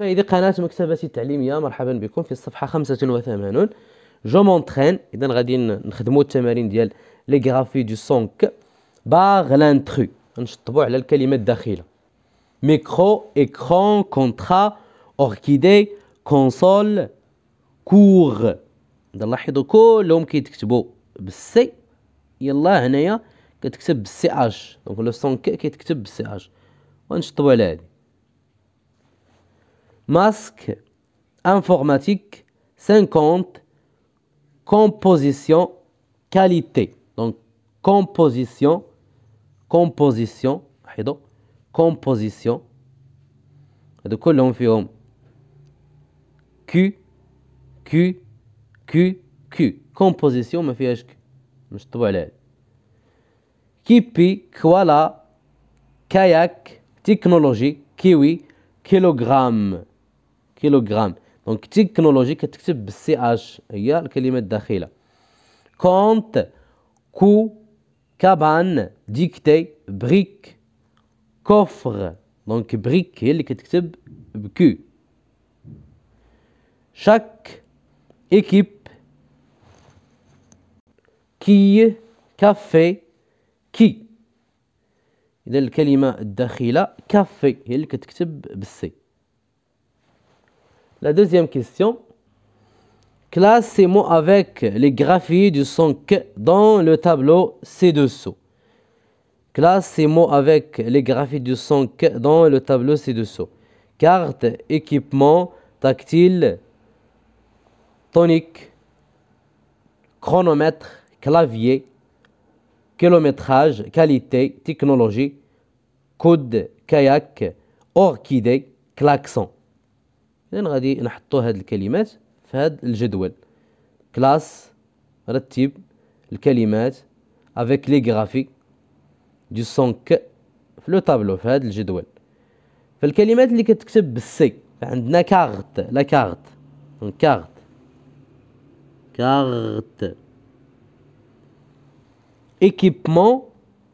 مشاهدي قناة مكتبتي التعليمية مرحبا بكم في الصفحة 85 جو مونترين إذا غادي نخدمو التمارين ديال لي غرافي دو سونك باغ لانتخو نشطبو على الكلمة الداخلة ميكرو إيكخون كونترا أوركيدي كونسول كوغ إذا لاحظو كلهم كيتكتبو بالسي يلا هنايا كتكتب بالسي اش دونك لو سونك كيتكتب بالسي اش ونشطبو على هادي masque informatique 50 composition qualité donc composition composition حيدو. composition de colon q q q q composition me suis q مش طبع pi كيبي kayak Kayak Technologie Kiwi كيلوغرام دونك تكنولوجي كتكتب بالسي اش هي الكلمه الداخله كونت كو كابان ديكتي بريك كوفر دونك بريك هي اللي كتكتب بكو شاك ايكيب كي كافي كي اذا الكلمه الداخله كافي هي اللي كتكتب بالسي La deuxième question. Classe ces mots avec les graphies du son que dans le tableau ci-dessous. Classe ces mots avec les graphies du son K dans le tableau ci-dessous. Carte, équipement, tactile, tonique, chronomètre, clavier, kilométrage, qualité, technologie, coude, kayak, orchidée, klaxon. اذا غادي نحطوا هاد الكلمات في هاد الجدول كلاس رتب الكلمات افيك لي غرافيك دي ك في لو طابلو في هاد الجدول فالكلمات اللي كتكتب بالسي عندنا كارت لا كارت كارت كارت ايكيبمون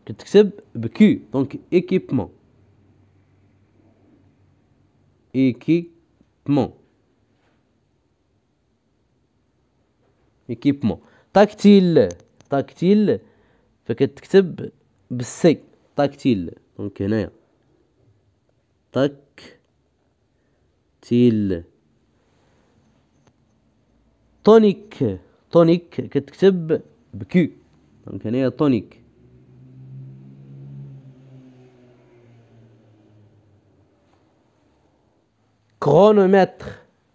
كتكتب بكي دونك ايكيبمون ايكي ايكيبمون تاكتيل تاكتيل فكتكتب بالسي تاكتيل دونك هنايا تاك تيل تونيك تونيك كتكتب بكي دونك هنايا تونيك كرونومتر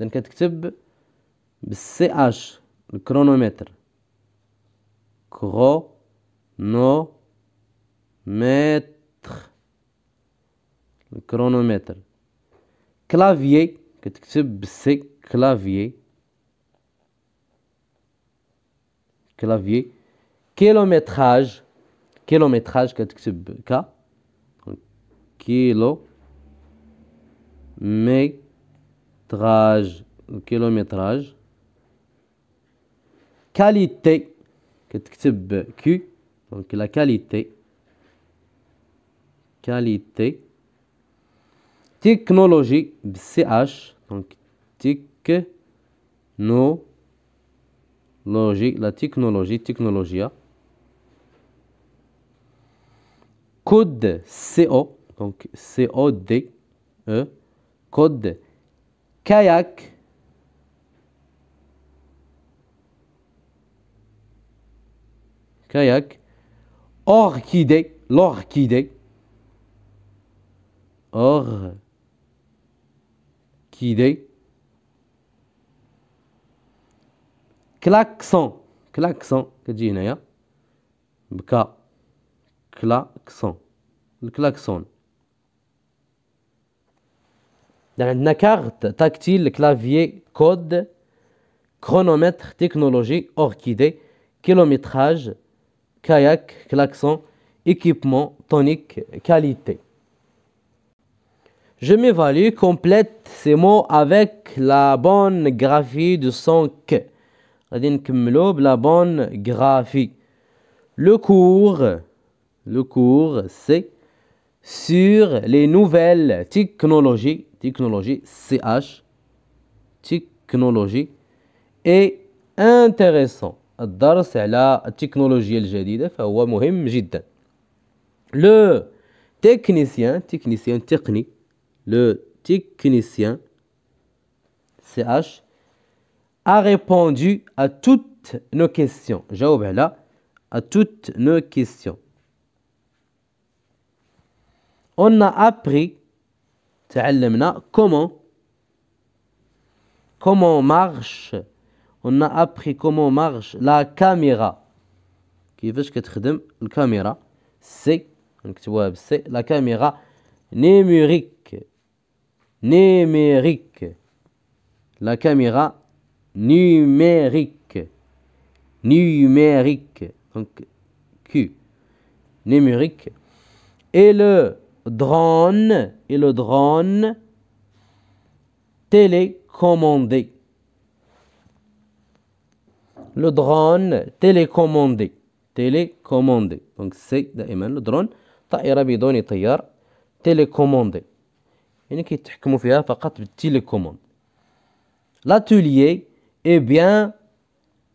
اذا كتكتب بالسي اش الكرونومتر كرو نو متر الكرونومتر كلافيي كتكتب بالسي كلافيي كلافيي كيلومتراج كيلومتراج كتكتب ك كيلو مي kilométrage. Qualité, Q, donc la qualité. Qualité. Technologie, CH, donc technologie, la technologie, technologia. Code, CO, donc e. CODE, code kayak, kayak, orchidée, l'orchidée, orchidée, klaxon, klaxon, كتجي هنايا bka klaxon, le klaxon. la carte tactile, clavier, code, chronomètre, technologie, orchidée, kilométrage, kayak, klaxon, équipement, tonique, qualité. Je m'évalue, complète ces mots avec la bonne graphie du son que. La bonne graphie. Le cours, le cours, c'est sur les nouvelles technologies, technologies CH, technologie est intéressant. la Le technicien, technicien technique, le technicien CH a répondu à toutes nos questions. جاوب ben à toutes nos questions on a appris, comment, comment marche, on a appris comment marche la caméra. Qu'est-ce que tu as la caméra C'est, c'est la caméra numérique. Numérique. La caméra numérique. Numérique. Donc, Q. Numérique. Et le drone et le drone télécommandé. Le drone télécommandé. Télécommandé. Donc c'est le drone طائرة بدون طيار télécommandé. يعني كيتحكموا فيها فقط بالتيليكوموند. L'atelier est bien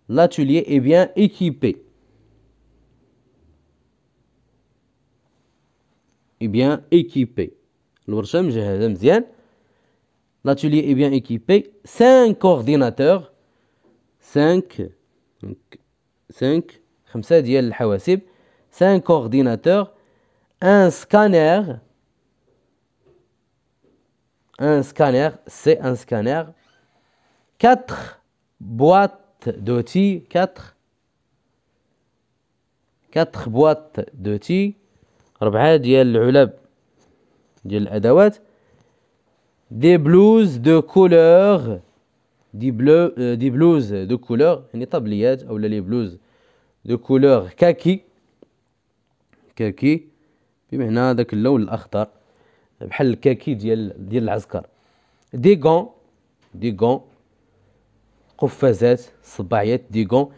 l'atelier est bien équipé. Eh bien équipé. L'atelier est bien équipé. 5 ordinateurs. 5 5 5 5 ordinateurs. Un scanner. Un scanner. C'est un scanner. 4 boîtes d'outils. 4 4 boîtes d'outils. ربعة ديال العلب ديال الأدوات دي بلوز دو كولوغ دي بلو دي بلوز دو كولوغ يعني طابليات أولا لي بلوز دو كولوغ كاكي كاكي بمعنى داك اللون الأخضر بحال الكاكي ديال ديال العسكر دي غون دي غون قفازات صباعيات دي غون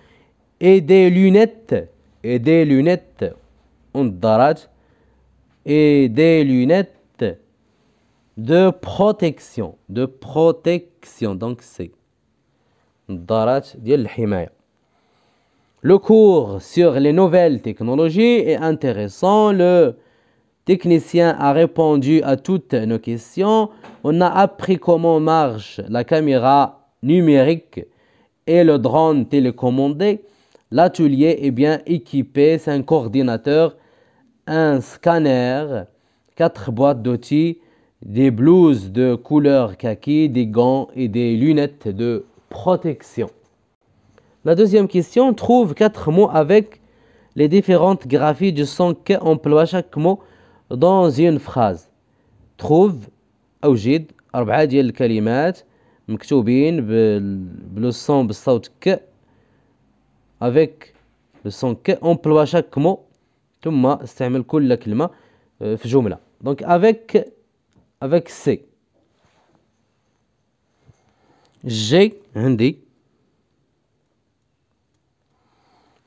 اي دي لونيت اي دي لونيت ونظارات et des lunettes de protection. De protection. Donc c'est Le cours sur les nouvelles technologies est intéressant. Le technicien a répondu à toutes nos questions. On a appris comment marche la caméra numérique et le drone télécommandé. L'atelier est bien équipé, c'est un coordinateur un scanner, quatre boîtes d'outils, des blouses de couleur kaki, des gants et des lunettes de protection. La deuxième question trouve quatre mots avec les différentes graphies du son emploie chaque mot dans une phrase. trouve Aujid أربعة Kalimat الكلمات مكتوبين son avec le son qu'emploie emploie chaque mot ثم استعمل كل كلمه آه، في جمله دونك افيك افيك سي جي عندي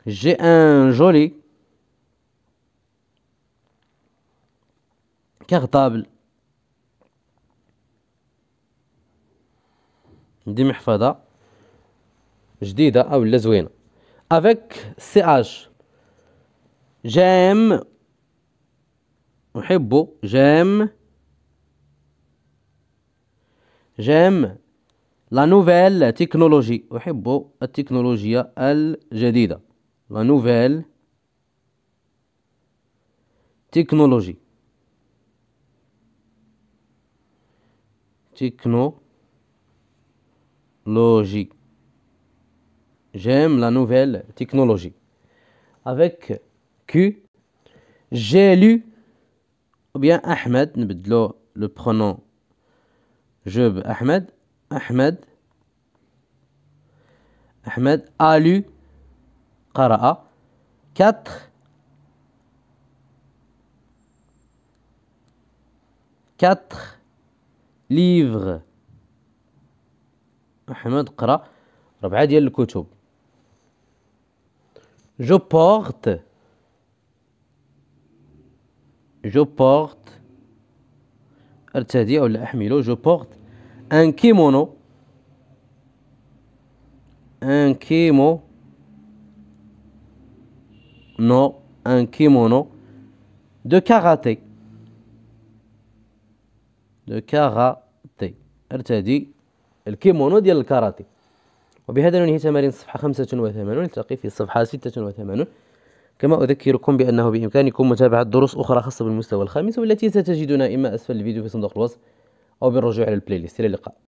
جي ان جولي كارطابل عندي محفظه جديده او لا زوينه افيك سي اج j'aime j'aime j'aime la nouvelle technologie أحب Al Jadida. la nouvelle technologie Techno technologie j'aime la nouvelle technologie avec Q. J'ai lu, ou bien Ahmed, nbdlo le pronom je Ahmed. Ahmed. Ahmed a lu, qara'a. 4. 4 livres Ahmed قرأ ربعة ديال الكتب je porte جو بورت ارتدي أو لا أحمله جو بورت ان كيمونو ان كيمو نو ان كيمونو دو كاراتي دو كاراتي ارتدي الكيمونو ديال الكاراتي وبهذا ننهي تمارين الصفحة 85 نلتقي في صفحه 86 كما أذكركم بأنه بإمكانكم متابعة دروس أخرى خاصة بالمستوى الخامس والتي ستجدونها إما أسفل الفيديو في صندوق الوصف أو بالرجوع إلى البلاي ليست إلى اللقاء